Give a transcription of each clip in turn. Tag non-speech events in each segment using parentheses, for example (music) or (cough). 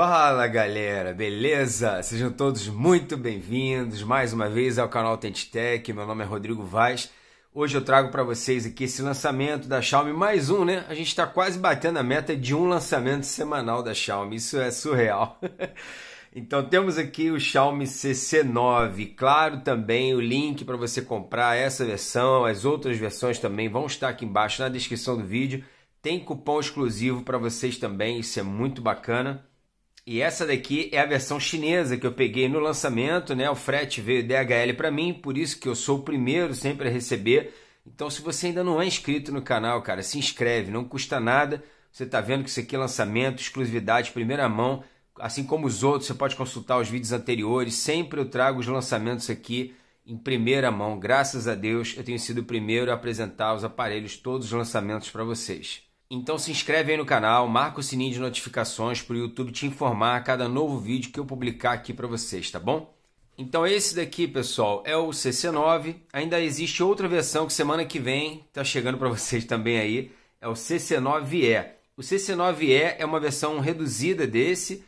Fala galera, beleza? Sejam todos muito bem-vindos mais uma vez ao canal Tentitech. Meu nome é Rodrigo Vaz. Hoje eu trago para vocês aqui esse lançamento da Xiaomi, mais um, né? A gente está quase batendo a meta de um lançamento semanal da Xiaomi, isso é surreal. (laughs) então temos aqui o Xiaomi CC9, claro também o link para você comprar essa versão, as outras versões também vão estar aqui embaixo na descrição do vídeo. Tem cupom exclusivo para vocês também, isso é muito bacana. E essa daqui é a versão chinesa que eu peguei no lançamento, né? O frete veio DHL para mim, por isso que eu sou o primeiro sempre a receber. Então, se você ainda não é inscrito no canal, cara, se inscreve, não custa nada. Você está vendo que isso aqui é lançamento, exclusividade, primeira mão. Assim como os outros, você pode consultar os vídeos anteriores. Sempre eu trago os lançamentos aqui em primeira mão. Graças a Deus, eu tenho sido o primeiro a apresentar os aparelhos, todos os lançamentos para vocês. Então se inscreve aí no canal, marca o sininho de notificações para o YouTube te informar a cada novo vídeo que eu publicar aqui para vocês, tá bom? Então esse daqui, pessoal, é o CC9. Ainda existe outra versão que semana que vem está chegando para (laughs) vocês também aí, é o CC9E. O CC9E é uma versão reduzida desse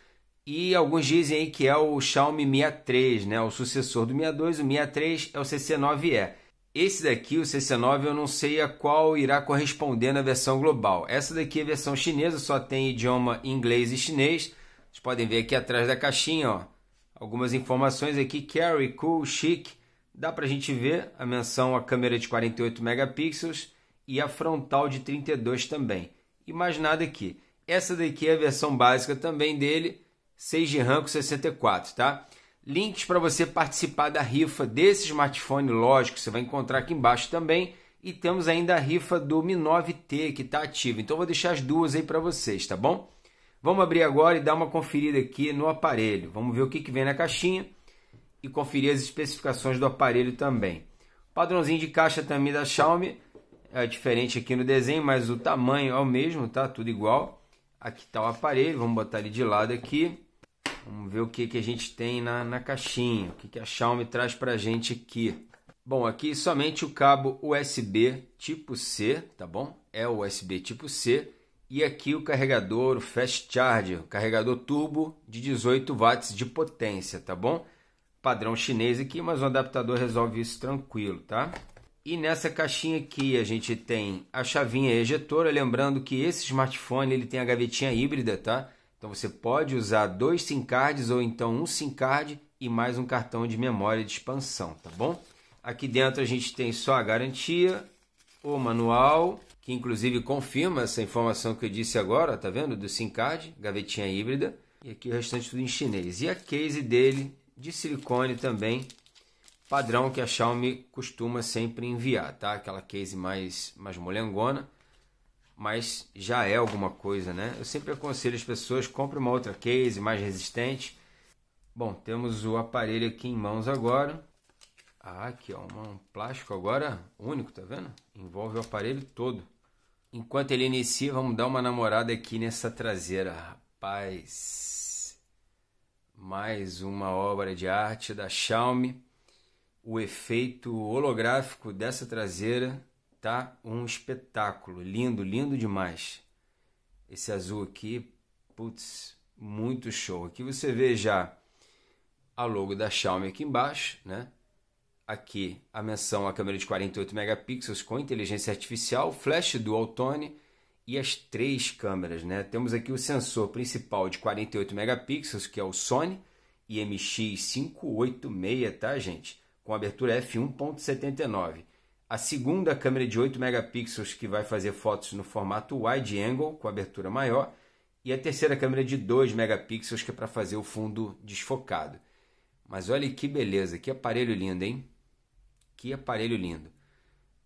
e alguns dizem aí que é o Xiaomi Mi A3, né? O sucessor do Mi A2, o Mi A3 é o CC9E. Esse daqui, o CC9, eu não sei a qual irá corresponder na versão global. Essa daqui é a versão chinesa, só tem idioma inglês e chinês. Vocês podem ver aqui atrás da caixinha, ó, algumas informações aqui, carry, cool, chic. Dá para a gente ver a menção a câmera de 48 megapixels e a frontal de 32 também. E mais nada aqui. Essa daqui é a versão básica também dele, 6 de RAM com 64, tá? links para você participar da rifa desse smartphone, lógico, você vai encontrar aqui embaixo também. E temos ainda a rifa do Mi 9T que está ativa. Então vou deixar as duas aí para vocês, tá bom? Vamos abrir agora e dar uma conferida aqui no aparelho. Vamos ver o que, que vem na caixinha e conferir as especificações do aparelho também. Padrãozinho de caixa também da Xiaomi. É diferente aqui no desenho, mas o tamanho é o mesmo, tá? Tudo igual. Aqui está o aparelho, vamos botar ele de lado aqui. Vamos ver o que, que a gente tem na, na caixinha, o que, que a Xiaomi traz para a gente aqui. Bom, aqui somente o cabo USB tipo C, tá bom? É o USB tipo C. E aqui o carregador, o Fast Charge, o carregador turbo de 18 watts de potência, tá bom? Padrão chinês aqui, mas o adaptador resolve isso tranquilo, tá? E nessa caixinha aqui a gente tem a chavinha ejetora, lembrando que esse smartphone ele tem a gavetinha híbrida, tá? Então você pode usar dois SIM cards ou então um SIM card e mais um cartão de memória de expansão, tá bom? Aqui dentro a gente tem só a garantia, o manual, que inclusive confirma essa informação que eu disse agora, tá vendo? Do SIM card, gavetinha híbrida. E aqui o restante tudo em chinês. E a case dele de silicone também, padrão que a Xiaomi costuma sempre enviar, tá? Aquela case mais, mais molengona mas já é alguma coisa, né? Eu sempre aconselho as pessoas, compre uma outra case mais resistente. Bom, temos o aparelho aqui em mãos agora. Ah, aqui ó, um plástico agora único, tá vendo? Envolve o aparelho todo. Enquanto ele inicia, vamos dar uma namorada aqui nessa traseira, rapaz. Mais uma obra de arte da Xiaomi. O efeito holográfico dessa traseira tá um espetáculo, lindo, lindo demais. Esse azul aqui, putz, muito show. Aqui você vê já a logo da Xiaomi aqui embaixo, né? Aqui a menção à câmera de 48 megapixels com inteligência artificial, flash dual tone e as três câmeras, né? Temos aqui o sensor principal de 48 megapixels, que é o Sony IMX586, tá, gente? Com abertura f1.79 a segunda câmera de 8 megapixels que vai fazer fotos no formato wide angle, com abertura maior, e a terceira câmera de 2 megapixels que é para fazer o fundo desfocado. Mas olha que beleza, que aparelho lindo, hein? Que aparelho lindo.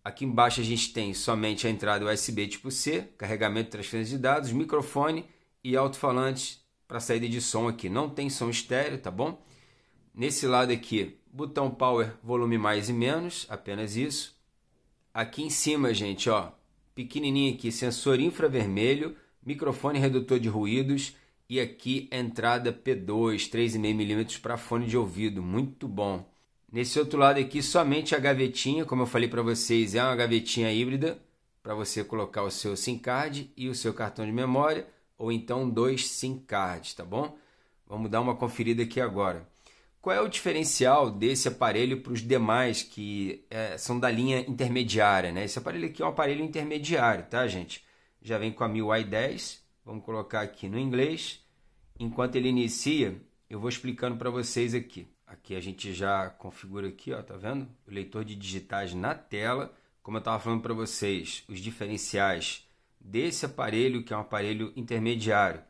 Aqui embaixo a gente tem somente a entrada USB tipo C, carregamento e transferência de dados, microfone e alto-falante para saída de som aqui. Não tem som estéreo, tá bom? Nesse lado aqui, botão power, volume mais e menos, apenas isso aqui em cima, gente, ó, pequenininho aqui, sensor infravermelho, microfone redutor de ruídos e aqui entrada P2, 3,5 milímetros para fone de ouvido, muito bom. Nesse outro lado aqui, somente a gavetinha, como eu falei para vocês, é uma gavetinha híbrida para você colocar o seu SIM card e o seu cartão de memória ou então dois SIM cards, tá bom? Vamos dar uma conferida aqui agora. Qual é o diferencial desse aparelho para os demais que é, são da linha intermediária? Né? Esse aparelho aqui é um aparelho intermediário, tá, gente? Já vem com a MIUI 10. Vamos colocar aqui no inglês. Enquanto ele inicia, eu vou explicando para vocês aqui. Aqui a gente já configura aqui, ó, tá vendo? O leitor de digitais na tela. Como eu estava falando para vocês, os diferenciais desse aparelho, que é um aparelho intermediário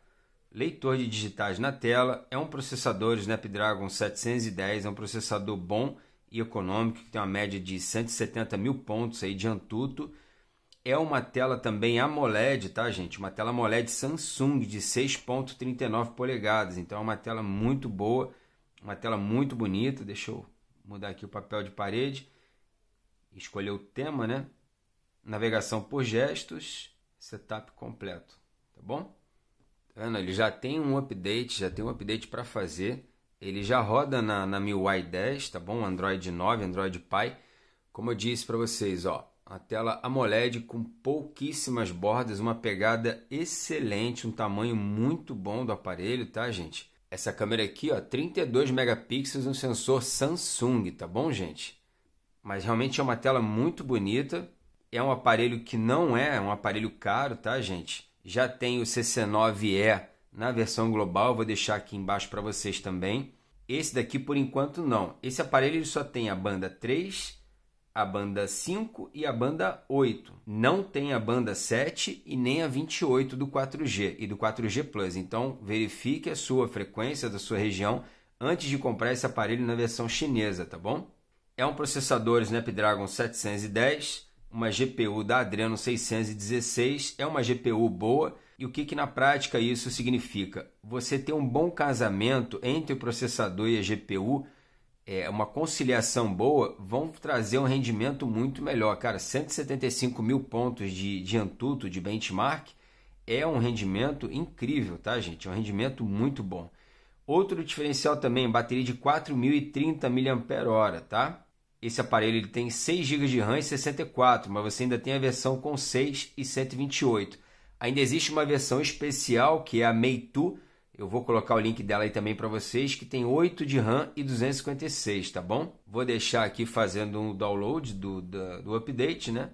leitor de digitais na tela, é um processador Snapdragon 710, é um processador bom e econômico, que tem uma média de 170 mil pontos aí de antutu. É uma tela também AMOLED, tá, gente? Uma tela AMOLED Samsung de 6.39 polegadas. Então é uma tela muito boa, uma tela muito bonita. Deixa eu mudar aqui o papel de parede. Escolher o tema, né? Navegação por gestos, setup completo, tá bom? Ele já tem um update, já tem um update para fazer. Ele já roda na, na MIUI 10, tá bom? Android 9, Android Pie. Como eu disse para vocês, ó, a tela AMOLED com pouquíssimas bordas, uma pegada excelente, um tamanho muito bom do aparelho, tá, gente? Essa câmera aqui, ó, 32 megapixels, um sensor Samsung, tá bom, gente? Mas realmente é uma tela muito bonita. É um aparelho que não é, é um aparelho caro, tá, gente? já tem o CC9E na versão global, vou deixar aqui embaixo para vocês também. Esse daqui por enquanto não. Esse aparelho ele só tem a banda 3, a banda 5 e a banda 8. Não tem a banda 7 e nem a 28 do 4G e do 4G Plus. Então verifique a sua frequência da sua região antes de comprar esse aparelho na versão chinesa, tá bom? É um processador Snapdragon 710 uma GPU da Adreno 616 é uma GPU boa. E o que, que na prática isso significa? Você ter um bom casamento entre o processador e a GPU, é, uma conciliação boa, vão trazer um rendimento muito melhor. Cara, 175 mil pontos de, de Antutu, de benchmark, é um rendimento incrível, tá, gente? É um rendimento muito bom. Outro diferencial também, bateria de 4.030 mAh, tá? esse aparelho ele tem 6 GB de RAM e 64, mas você ainda tem a versão com 6 e 128. Ainda existe uma versão especial que é a Meitu, eu vou colocar o link dela aí também para vocês, que tem 8 de RAM e 256, tá bom? Vou deixar aqui fazendo um download do, do, do update, né?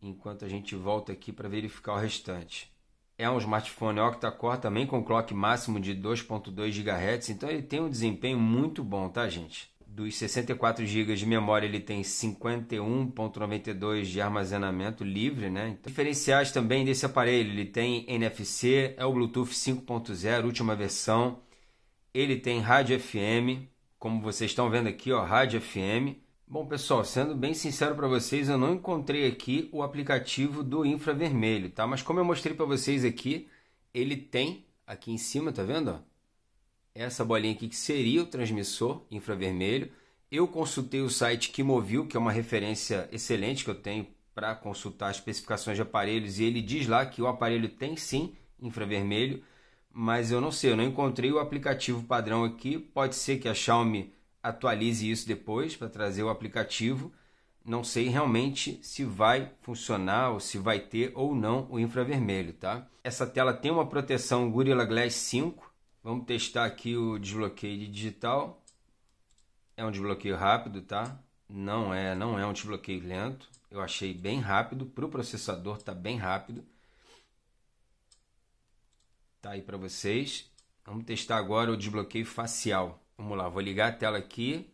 Enquanto a gente volta aqui para verificar o restante. É um smartphone octa-core também com clock máximo de 2.2 GHz, então ele tem um desempenho muito bom, tá gente? Dos 64 GB de memória, ele tem 51.92 de armazenamento livre, né? Então, diferenciais também desse aparelho, ele tem NFC, é o Bluetooth 5.0, última versão. Ele tem rádio FM, como vocês estão vendo aqui, ó, rádio FM. Bom, pessoal, sendo bem sincero para vocês, eu não encontrei aqui o aplicativo do infravermelho, tá? Mas como eu mostrei para vocês aqui, ele tem aqui em cima, tá vendo, ó? essa bolinha aqui que seria o transmissor infravermelho. Eu consultei o site Kimovil, que é uma referência excelente que eu tenho para consultar especificações de aparelhos, e ele diz lá que o aparelho tem sim infravermelho, mas eu não sei, eu não encontrei o aplicativo padrão aqui. Pode ser que a Xiaomi atualize isso depois para trazer o aplicativo. Não sei realmente se vai funcionar ou se vai ter ou não o infravermelho, tá? Essa tela tem uma proteção Gorilla Glass 5, Vamos testar aqui o desbloqueio de digital. É um desbloqueio rápido, tá? Não é, não é um desbloqueio lento. Eu achei bem rápido para o processador, tá bem rápido. Tá aí para vocês. Vamos testar agora o desbloqueio facial. Vamos lá, vou ligar a tela aqui.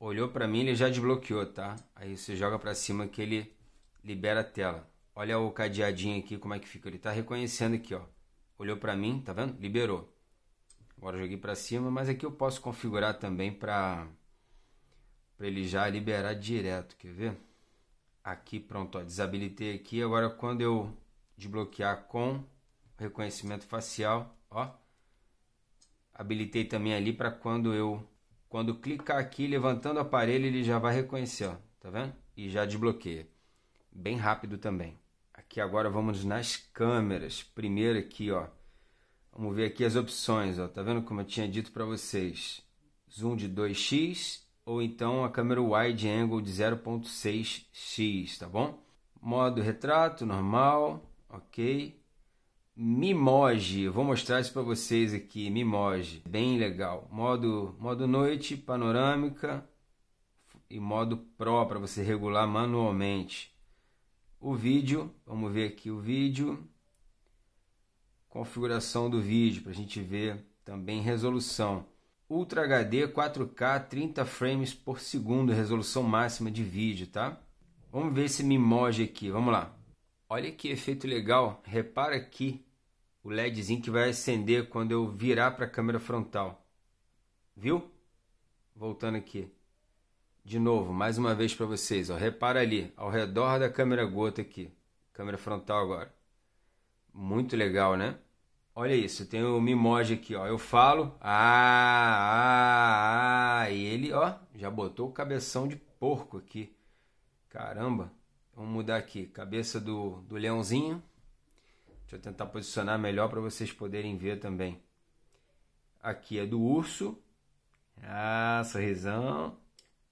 Olhou para mim, ele já desbloqueou, tá? Aí você joga para cima que ele libera a tela. Olha o cadeadinho aqui como é que fica. Ele tá reconhecendo aqui, ó olhou para mim, tá vendo? Liberou. Agora joguei para cima, mas aqui eu posso configurar também para ele já liberar direto, quer ver? Aqui pronto, ó, desabilitei aqui. Agora quando eu desbloquear com reconhecimento facial, ó, habilitei também ali para quando eu quando clicar aqui levantando o aparelho, ele já vai reconhecer, ó, tá vendo? E já desbloqueia. Bem rápido também. Aqui agora vamos nas câmeras. Primeiro aqui, ó. Vamos ver aqui as opções, ó. Tá vendo como eu tinha dito para vocês? Zoom de 2x ou então a câmera wide angle de 0.6x, tá bom? Modo retrato normal, OK? Mimoji, vou mostrar isso para vocês aqui, Mimoji, bem legal. Modo modo noite, panorâmica e modo pro para você regular manualmente o vídeo. Vamos ver aqui o vídeo. Configuração do vídeo para a gente ver também resolução. Ultra HD 4K 30 frames por segundo, resolução máxima de vídeo, tá? Vamos ver esse mimoji aqui, vamos lá. Olha que efeito legal, repara aqui o LEDzinho que vai acender quando eu virar para a câmera frontal. Viu? Voltando aqui. De novo, mais uma vez para vocês. Ó. Repara ali, ao redor da câmera gota aqui. Câmera frontal agora. Muito legal, né? Olha isso, tem o Mimoji aqui, ó. Eu falo, ah, ah, ah, e ele, ó, já botou o cabeção de porco aqui. Caramba. Vamos mudar aqui, cabeça do, do leãozinho. Deixa eu tentar posicionar melhor para vocês poderem ver também. Aqui é do urso. Ah, sorrisão.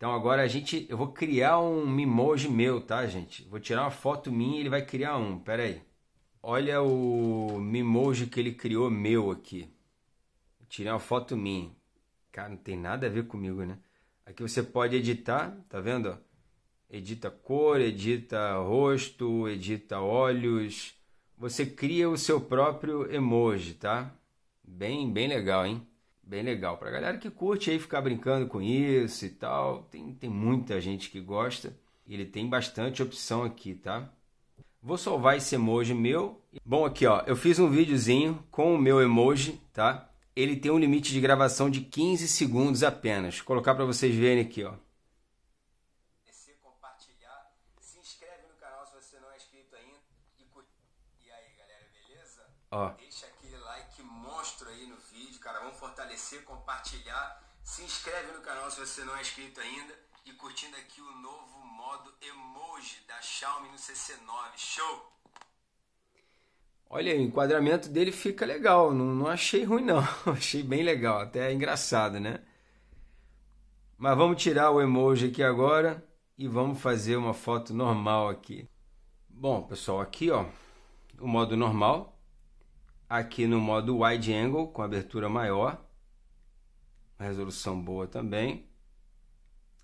Então agora a gente, eu vou criar um emoji meu, tá, gente? Vou tirar uma foto minha e ele vai criar um. Pera aí. Olha o emoji que ele criou meu aqui. Vou tirar uma foto minha. Cara, não tem nada a ver comigo, né? Aqui você pode editar, tá vendo? Edita cor, edita rosto, edita olhos. Você cria o seu próprio emoji, tá? Bem, bem legal, hein? bem legal. Pra galera que curte aí ficar brincando com isso e tal, tem, tem muita gente que gosta. Ele tem bastante opção aqui, tá? Vou salvar esse emoji meu. Bom, aqui ó, eu fiz um videozinho com o meu emoji, tá? Ele tem um limite de gravação de 15 segundos apenas. Vou colocar para vocês verem aqui, ó. É ó. fortalecer, compartilhar. Se inscreve no canal se você não é inscrito ainda. E curtindo aqui o novo modo emoji da Xiaomi no CC9. Show! Olha, o enquadramento dele fica legal. Não, não achei ruim, não. (laughs) achei bem legal. Até é engraçado, né? Mas vamos tirar o emoji aqui agora e vamos fazer uma foto normal aqui. Bom, pessoal, aqui ó, o modo normal. Aqui no modo wide angle, com abertura maior. Uma resolução boa também.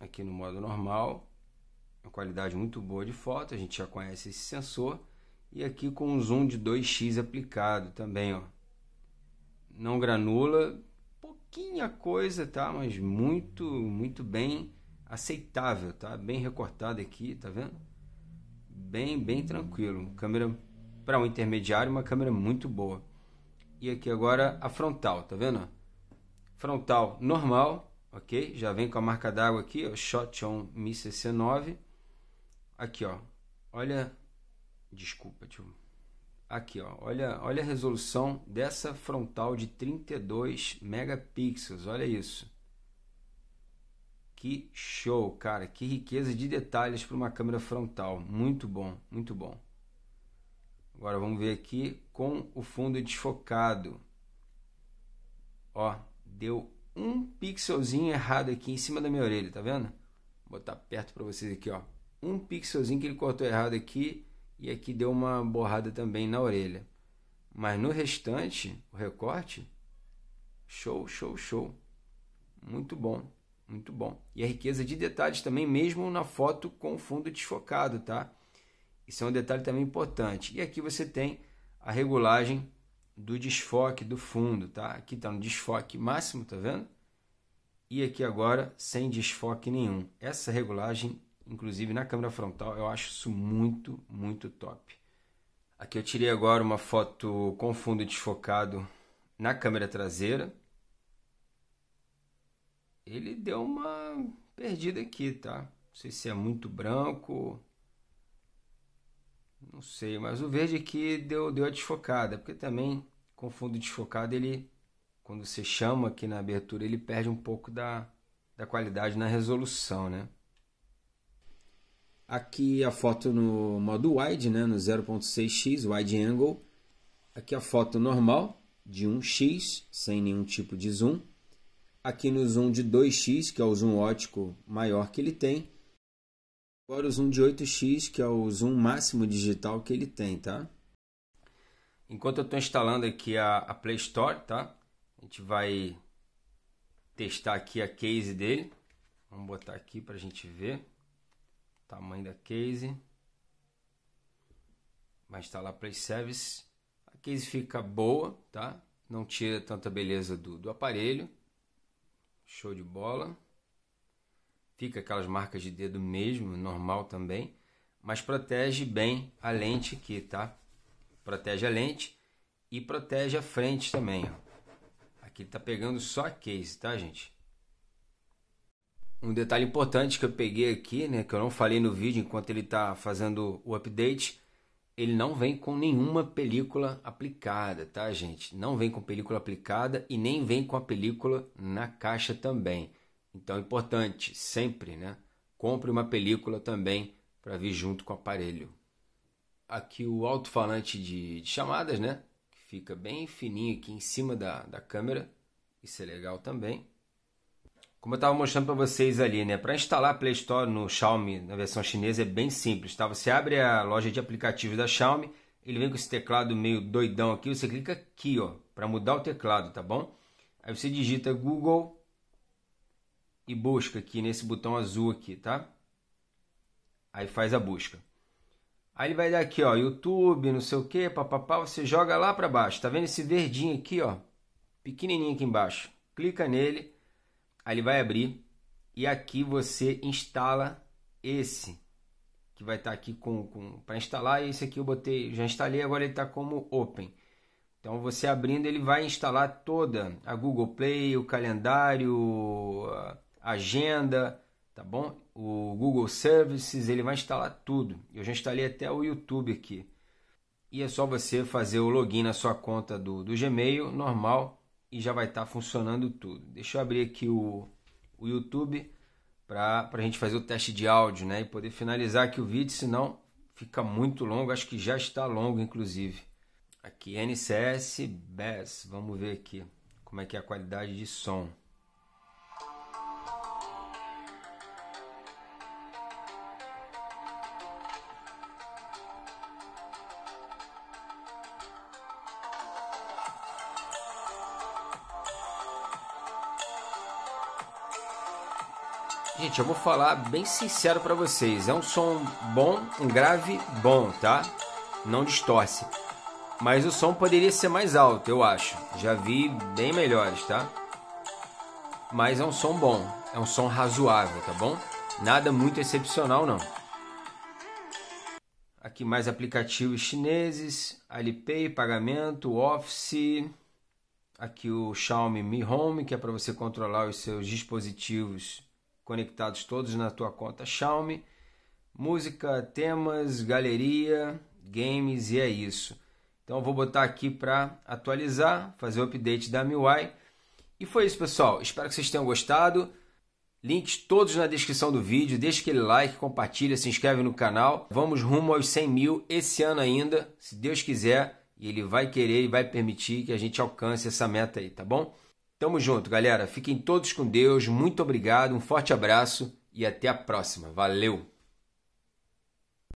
Aqui no modo normal. Uma qualidade muito boa de foto. A gente já conhece esse sensor. E aqui com um zoom de 2x aplicado também. Ó. Não granula. Pouquinha coisa, tá? Mas muito, muito bem aceitável, tá? Bem recortado aqui, tá vendo? Bem, bem tranquilo. Câmera para um intermediário, uma câmera muito boa. E aqui agora a frontal, tá vendo? frontal normal, ok? Já vem com a marca d'água aqui, ó, Shot On Mi CC9. Aqui, ó. Olha, desculpa, tio. Aqui, ó. Olha, olha a resolução dessa frontal de 32 megapixels. Olha isso. Que show, cara. Que riqueza de detalhes para uma câmera frontal. Muito bom, muito bom. Agora vamos ver aqui com o fundo desfocado. Ó, Deu um pixelzinho errado aqui em cima da minha orelha, tá vendo? Vou botar perto para vocês aqui, ó. Um pixelzinho que ele cortou errado aqui e aqui deu uma borrada também na orelha. Mas no restante, o recorte, show, show, show. Muito bom, muito bom. E a riqueza de detalhes também, mesmo na foto com fundo desfocado, tá? Isso é um detalhe também importante. E aqui você tem a regulagem do desfoque do fundo, tá? Aqui está no desfoque máximo, tá vendo? E aqui agora sem desfoque nenhum. Essa regulagem, inclusive na câmera frontal, eu acho isso muito, muito top. Aqui eu tirei agora uma foto com fundo desfocado na câmera traseira. Ele deu uma perdida aqui, tá? Não sei se é muito branco não sei, mas o verde aqui deu, deu a desfocada, porque também com fundo desfocado ele, quando você chama aqui na abertura, ele perde um pouco da, da qualidade na resolução, né? Aqui a foto no modo wide, né, no 0.6x, wide angle. Aqui a foto normal de 1x, sem nenhum tipo de zoom. Aqui no zoom de 2x, que é o zoom ótico maior que ele tem. Agora o zoom de 8x, que é o zoom máximo digital que ele tem, tá? Enquanto eu estou instalando aqui a, a, Play Store, tá? A gente vai testar aqui a case dele. Vamos botar aqui para a gente ver o tamanho da case. Vai instalar a Play Service. A case fica boa, tá? Não tira tanta beleza do, do aparelho. Show de bola fica aquelas marcas de dedo mesmo, normal também, mas protege bem a lente aqui, tá? Protege a lente e protege a frente também, ó. Aqui tá pegando só a case, tá, gente? Um detalhe importante que eu peguei aqui, né, que eu não falei no vídeo enquanto ele tá fazendo o update, ele não vem com nenhuma película aplicada, tá, gente? Não vem com película aplicada e nem vem com a película na caixa também. Então, é importante, sempre, né? Compre uma película também para vir junto com o aparelho. Aqui o alto-falante de, de, chamadas, né? Que fica bem fininho aqui em cima da, da câmera. Isso é legal também. Como eu estava mostrando para vocês ali, né? Para instalar a Play Store no Xiaomi na versão chinesa é bem simples, tá? Você abre a loja de aplicativos da Xiaomi, ele vem com esse teclado meio doidão aqui, você clica aqui, ó, para mudar o teclado, tá bom? Aí você digita Google e busca aqui nesse botão azul aqui, tá? Aí faz a busca. Aí ele vai dar aqui, ó, YouTube, não sei o que, papapá, você joga lá para baixo. Tá vendo esse verdinho aqui, ó? Pequenininho aqui embaixo. Clica nele, aí ele vai abrir e aqui você instala esse que vai estar tá aqui com, com para instalar. Esse aqui eu botei, já instalei, agora ele está como open. Então você abrindo, ele vai instalar toda a Google Play, o calendário, agenda, tá bom? O Google Services, ele vai instalar tudo. Eu já instalei até o YouTube aqui. E é só você fazer o login na sua conta do, do Gmail normal e já vai estar tá funcionando tudo. Deixa eu abrir aqui o, o YouTube para a gente fazer o teste de áudio né? e poder finalizar aqui o vídeo, senão fica muito longo. Acho que já está longo, inclusive. Aqui, NCS Bass. Vamos ver aqui como é que é a qualidade de som. Gente, eu vou falar bem sincero para vocês. É um som bom, um grave bom, tá? Não distorce. Mas o som poderia ser mais alto, eu acho. Já vi bem melhores, tá? Mas é um som bom, é um som razoável, tá bom? Nada muito excepcional, não. Aqui mais aplicativos chineses, Alipay, pagamento, Office. Aqui o Xiaomi Mi Home, que é para você controlar os seus dispositivos conectados todos na tua conta Xiaomi. Música, temas, galeria, games e é isso. Então vou botar aqui para atualizar, fazer o update da MIUI. E foi isso, pessoal. Espero que vocês tenham gostado. Links todos na descrição do vídeo. Deixa aquele like, compartilha, se inscreve no canal. Vamos rumo aos 100 mil esse ano ainda, se Deus quiser. E Ele vai querer e vai permitir que a gente alcance essa meta aí, tá bom? Tamo junto, galera. Fiquem todos com Deus. Muito obrigado, um forte abraço e até a próxima. Valeu!